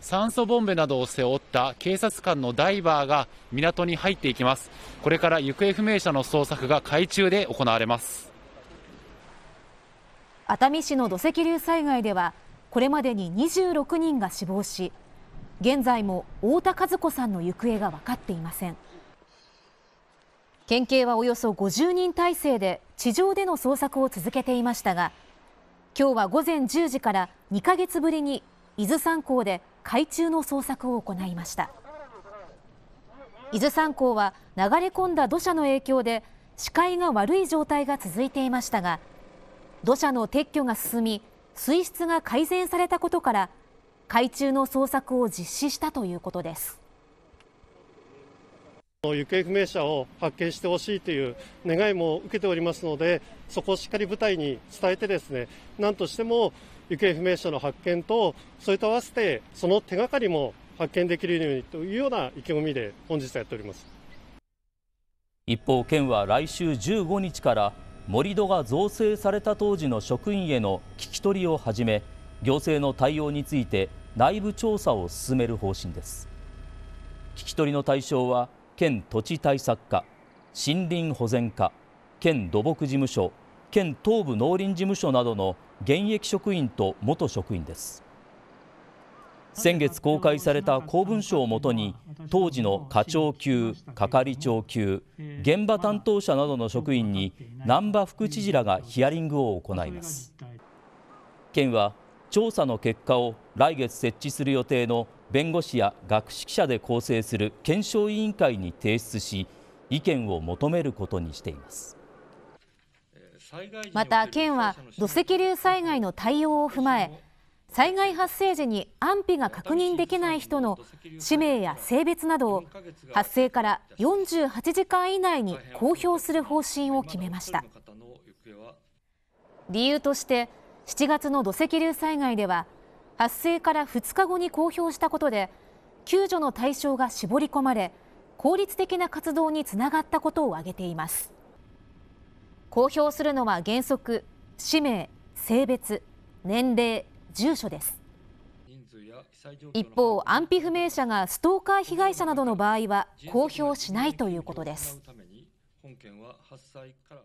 酸素ボンベなどを背負った警察官のダイバーが港に入っていきます。これから行方不明者の捜索が海中で行われます。熱海市の土石流災害では、これまでに26人が死亡し、現在も太田和子さんの行方が分かっていません。県警はおよそ50人体制で地上での捜索を続けていましたが、今日は午前10時から2ヶ月ぶりに伊豆山港で海中の捜索を行いました伊豆山港は流れ込んだ土砂の影響で視界が悪い状態が続いていましたが土砂の撤去が進み水質が改善されたことから海中の捜索を実施したということです行方不明者を発見してほしいという願いも受けておりますので、そこをしっかり部隊に伝えて、ですね何としても行方不明者の発見と、それと合わせて、その手がかりも発見できるようにというような意気込みで、本日はやっております一方、県は来週15日から、盛り土が造成された当時の職員への聞き取りを始め、行政の対応について内部調査を進める方針です。聞き取りの対象は県土地対策課森林保全課県土木事務所県東部農林事務所などの現役職員と元職員です先月公開された公文書をもとに当時の課長級係長級現場担当者などの職員に難波副知事らがヒアリングを行います県は調査の結果を来月設置する予定の弁護士や学識者で構成する検証委員会に提出し意見を求めることにしていますまた県は土石流災害の対応を踏まえ災害発生時に安否が確認できない人の氏名や性別などを発生から48時間以内に公表する方針を決めました理由として7月の土石流災害では発生から2日後に公表したことで救助の対象が絞り込まれ効率的な活動につながったことを挙げています公表するのは原則氏名性別年齢住所です一方安否不明者がストーカー被害者などの場合は公表しないということです本件はから